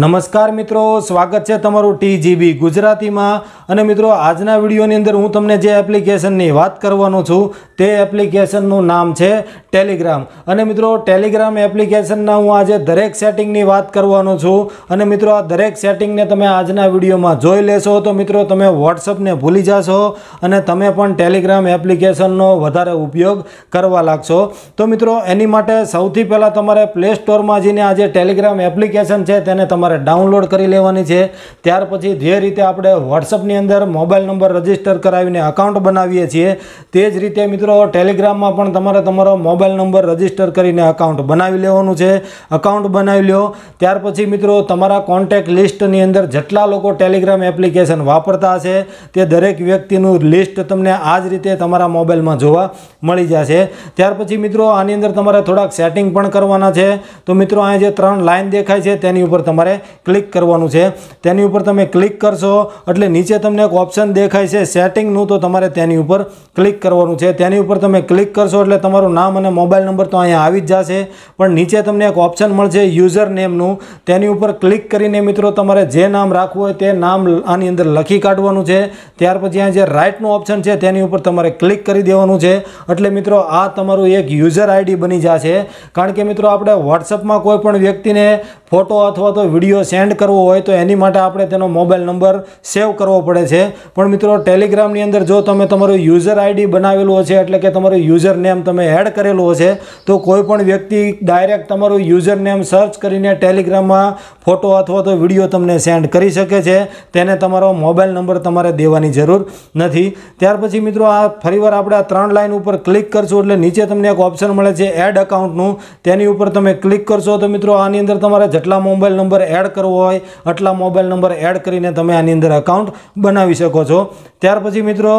નમસ્કાર મિત્રો સ્વાગત છે તમારું ટી જીબી ગુજરાતીમાં અને મિત્રો આજના વિડીયોની અંદર હું તમને જે એપ્લિકેશનની વાત કરવાનો છું તે એપ્લિકેશનનું નામ છે ટેલિગ્રામ અને મિત્રો ટેલિગ્રામ એપ્લિકેશનના હું આજે દરેક સેટિંગની વાત કરવાનો છું અને મિત્રો આ દરેક સેટિંગને તમે આજના વિડીયોમાં જોઈ લેશો તો મિત્રો તમે વોટ્સઅપને ભૂલી જશો અને તમે પણ ટેલિગ્રામ એપ્લિકેશનનો વધારે ઉપયોગ કરવા લાગશો તો મિત્રો એની માટે સૌથી પહેલાં તમારે પ્લે સ્ટોરમાં જઈને આ જે ટેલિગ્રામ એપ્લિકેશન છે તેને તમારે તમારે ડાઉનલોડ કરી લેવાની છે ત્યાર પછી જે રીતે આપણે વોટ્સઅપની અંદર મોબાઈલ નંબર રજીસ્ટર કરાવીને અકાઉન્ટ બનાવીએ છીએ તે જ રીતે મિત્રો ટેલિગ્રામમાં પણ તમારે તમારો મોબાઈલ નંબર રજીસ્ટર કરીને અકાઉન્ટ બનાવી લેવાનું છે અકાઉન્ટ બનાવી લો ત્યાર પછી મિત્રો તમારા કોન્ટેક લિસ્ટની અંદર જેટલા લોકો ટેલિગ્રામ એપ્લિકેશન વાપરતા હશે તે દરેક વ્યક્તિનું લિસ્ટ તમને આ જ રીતે તમારા મોબાઈલમાં જોવા મળી જશે ત્યાર પછી મિત્રો આની અંદર તમારે થોડાક સેટિંગ પણ કરવાના છે તો મિત્રો અહીંયા જે ત્રણ લાઇન દેખાય છે તેની ઉપર તમારે તમારે ક્લિક કરવાનું છે તેની ઉપર તમે ક્લિક કરશો એટલે નીચે તમને એક ઓપ્શન દેખાય છે સેટિંગનું તો તમારે તેની ઉપર ક્લિક કરવાનું છે તેની ઉપર તમે ક્લિક કરશો એટલે તમારું નામ અને મોબાઈલ નંબર તો અહીંયા આવી જ જશે પણ નીચે તમને એક ઓપ્શન મળશે યુઝર નેમનું તેની ઉપર ક્લિક કરીને મિત્રો તમારે જે નામ રાખવું હોય તે નામ આની અંદર લખી કાઢવાનું છે ત્યાર પછી અહીંયા જે રાઇટનું ઓપ્શન છે તેની ઉપર તમારે ક્લિક કરી દેવાનું છે એટલે મિત્રો આ તમારું એક યુઝર આઈડી બની જશે કારણ કે મિત્રો આપણે વોટ્સઅપમાં કોઈ પણ વ્યક્તિને ફોટો અથવા તો વિડીયો સેન્ડ કરવો હોય તો એની માટે આપણે તેનો મોબાઈલ નંબર સેવ કરવો પડે છે પણ મિત્રો ટેલિગ્રામની અંદર જો તમે તમારું યુઝર આઈડી બનાવેલું હશે એટલે કે તમારું યુઝર નેમ તમે એડ કરેલું હશે તો કોઈપણ વ્યક્તિ ડાયરેક્ટ તમારું યુઝર નેમ સર્ચ કરીને ટેલિગ્રામમાં ફોટો અથવા તો વિડીયો તમને સેન્ડ કરી શકે છે તેને તમારો મોબાઈલ નંબર તમારે દેવાની જરૂર નથી ત્યાર પછી મિત્રો આ ફરીવાર આપણે આ ત્રણ લાઇન ઉપર ક્લિક કરશું એટલે નીચે તમને એક ઓપ્શન મળે છે એડ અકાઉન્ટનું તેની ઉપર તમે ક્લિક કરશો તો મિત્રો આની અંદર તમારા જેટલા મોબાઈલ નંબર એડ કરવો હોય આટલા મોબાઈલ નંબર એડ કરીને તમે આની અંદર અકાઉન્ટ બનાવી શકો છો ત્યાર પછી મિત્રો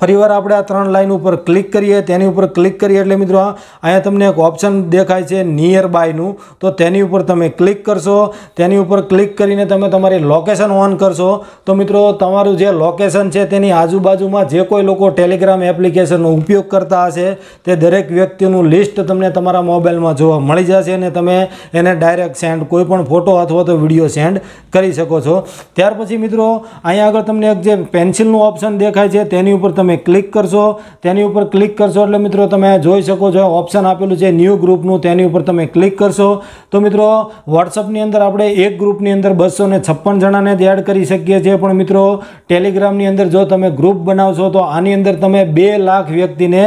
ફરીવાર આપણે આ ત્રણ લાઇન ઉપર ક્લિક કરીએ તેની ઉપર ક્લિક કરીએ એટલે મિત્રો અહીંયા તમને એક ઓપ્શન દેખાય છે નિયર બાયનું તો તેની ઉપર તમે ક્લિક કરશો તેની ઉપર ક્લિક કરીને તમે તમારી લોકેશન ઓન કરશો તો મિત્રો તમારું જે લોકેશન છે તેની આજુબાજુમાં જે કોઈ લોકો ટેલિગ્રામ એપ્લિકેશનનો ઉપયોગ કરતા હશે તે દરેક વ્યક્તિનું લિસ્ટ તમને તમારા મોબાઈલમાં જોવા મળી જશે અને તમે એને ડાયરેક્ટ સેન્ડ કોઈ પણ ફોટો અથવા તો વિડીયો સેન્ડ કરી શકો છો ત્યાર પછી મિત્રો અહીંયા આગળ તમને એક જે પેન્સિલનું ઓપ્શન દેખાય છે તેની ઉપર તમે ક્લિક કરશો તેની ઉપર ક્લિક કરશો એટલે મિત્રો તમે જોઈ શકો છો ઓપ્શન આપેલું છે ન્યૂ ગ્રુપનું તેની ઉપર તમે ક્લિક કરશો તો મિત્રો વોટ્સઅપની અંદર આપણે એક ગ્રુપની અંદર બસો ને છપ્પન જણાને જ એડ કરી શકીએ છીએ પણ મિત્રો ટેલિગ્રામની અંદર જો તમે ગ્રુપ બનાવશો તો આની અંદર તમે બે લાખ વ્યક્તિને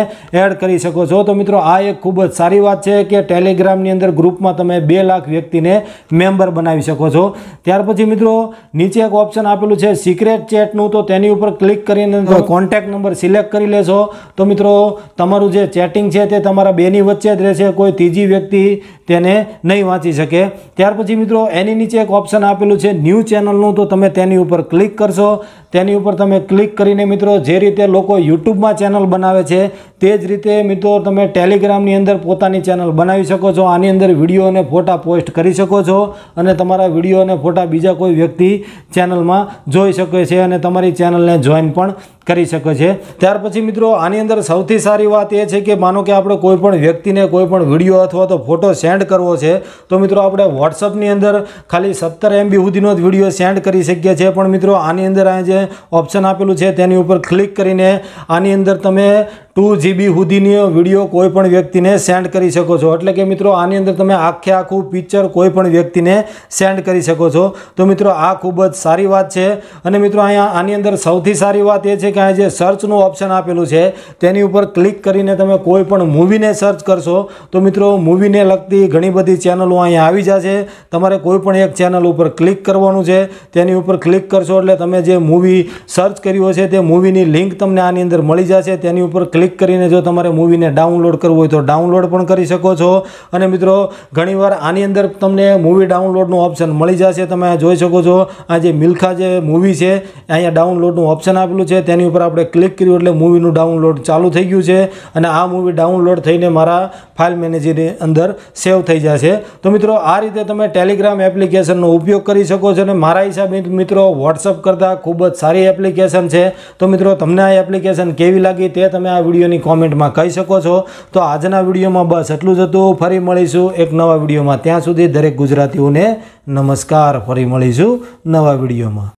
એડ કરી શકો છો તો મિત્રો આ એક ખૂબ જ સારી વાત છે કે ટેલિગ્રામની અંદર ગ્રુપમાં તમે બે લાખ વ્યક્તિને મેમ્બર બનાવી શકો છો ત્યાર પછી મિત્રો નીચે એક ઓપ્શન આપેલું છે સિક્રેટ ચેટનું તો તેની ઉપર ક્લિક કરીને કોન્ટેક્ટ નંબર સિલેક્ટ કરી લેશો તો મિત્રો તમારું જે ચેટિંગ છે તે તમારા બેની વચ્ચે જ રહેશે કોઈ ત્રીજી વ્યક્તિ તેને નહીં વાંચી શકે ત્યાર પછી મિત્રો એની નીચે એક ઓપ્શન આપેલું છે ન્યૂ ચેનલનું તો તમે તેની ઉપર ક્લિક કરશો તેની ઉપર તમે ક્લિક કરીને મિત્રો જે રીતે લોકો યુટ્યુબમાં ચેનલ બનાવે છે તે જ રીતે મિત્રો તમે ટેલિગ્રામની અંદર પોતાની ચેનલ બનાવી શકો છો આની અંદર વિડીયો અને ફોટા પોસ્ટ કરી શકો છો અને તમારા વિડીયો અને ફોટા બીજા કોઈ વ્યક્તિ ચેનલમાં જોઈ શકે છે અને તમારી ચેનલને જોઈન પણ કરી શકે છે ત્યાર પછી મિત્રો આની અંદર સૌથી સારી વાત એ છે કે માનો કે આપણે કોઈપણ વ્યક્તિને કોઈપણ વિડીયો અથવા તો ફોટો સેન્ડ કરવો છે તો મિત્રો આપણે વોટ્સઅપની અંદર ખાલી સત્તર એમબી સુધીનો જ વિડીયો સેન્ડ કરી શકીએ છીએ પણ મિત્રો આની અંદર આ જે ઓપ્શન આપેલું છે તેની ઉપર ક્લિક કરીને આની અંદર તમે ટુ જીબી સુધીની વિડીયો કોઈ પણ વ્યક્તિને સેન્ડ કરી શકો છો એટલે કે મિત્રો આની અંદર તમે આખે આખું પિક્ચર કોઈ પણ વ્યક્તિને સેન્ડ કરી શકો છો તો મિત્રો આ ખૂબ જ સારી વાત છે અને મિત્રો અહીંયા આની અંદર સૌથી સારી વાત એ છે કે અહીંયા જે સર્ચનું ઓપ્શન આપેલું છે તેની ઉપર ક્લિક કરીને તમે કોઈ પણ મૂવીને સર્ચ કરશો તો મિત્રો મૂવીને લગતી ઘણી બધી ચેનલો અહીંયા આવી જશે તમારે કોઈ પણ એક ચેનલ ઉપર ક્લિક કરવાનું છે તેની ઉપર ક્લિક કરશો એટલે તમે જે મૂવી સર્ચ કર્યું હશે તે મૂવીની લિંક તમને આની અંદર મળી જશે તેની ઉપર ક્લિક ક્લિક કરીને જો તમારે મૂવીને ડાઉનલોડ કરવું હોય તો ડાઉનલોડ પણ કરી શકો છો અને મિત્રો ઘણીવાર આની અંદર તમને મૂવી ડાઉનલોડનું ઓપ્શન મળી જશે તમે જોઈ શકો છો આ જે મિલ્ખા જે મૂવી છે અહીંયા ડાઉનલોડનું ઓપ્શન આપેલું છે તેની ઉપર આપણે ક્લિક કર્યું એટલે મૂવીનું ડાઉનલોડ ચાલુ થઈ ગયું છે અને આ મૂવી ડાઉનલોડ થઈને મારા ફાઇલ મેનેજરની અંદર સેવ થઈ જશે તો મિત્રો આ રીતે તમે ટેલિગ્રામ એપ્લિકેશનનો ઉપયોગ કરી શકો છો અને મારા હિસાબે મિત્રો વોટ્સઅપ કરતાં ખૂબ જ સારી એપ્લિકેશન છે તો મિત્રો તમને આ એપ્લિકેશન કેવી લાગી તે તમે આ વિડીયોની કોમેન્ટમાં કહી શકો છો તો આજના વિડીયોમાં બસ એટલું જ હતું ફરી મળીશું એક નવા વિડીયોમાં ત્યાં સુધી દરેક ગુજરાતીઓને નમસ્કાર ફરી મળીશું નવા વિડીયોમાં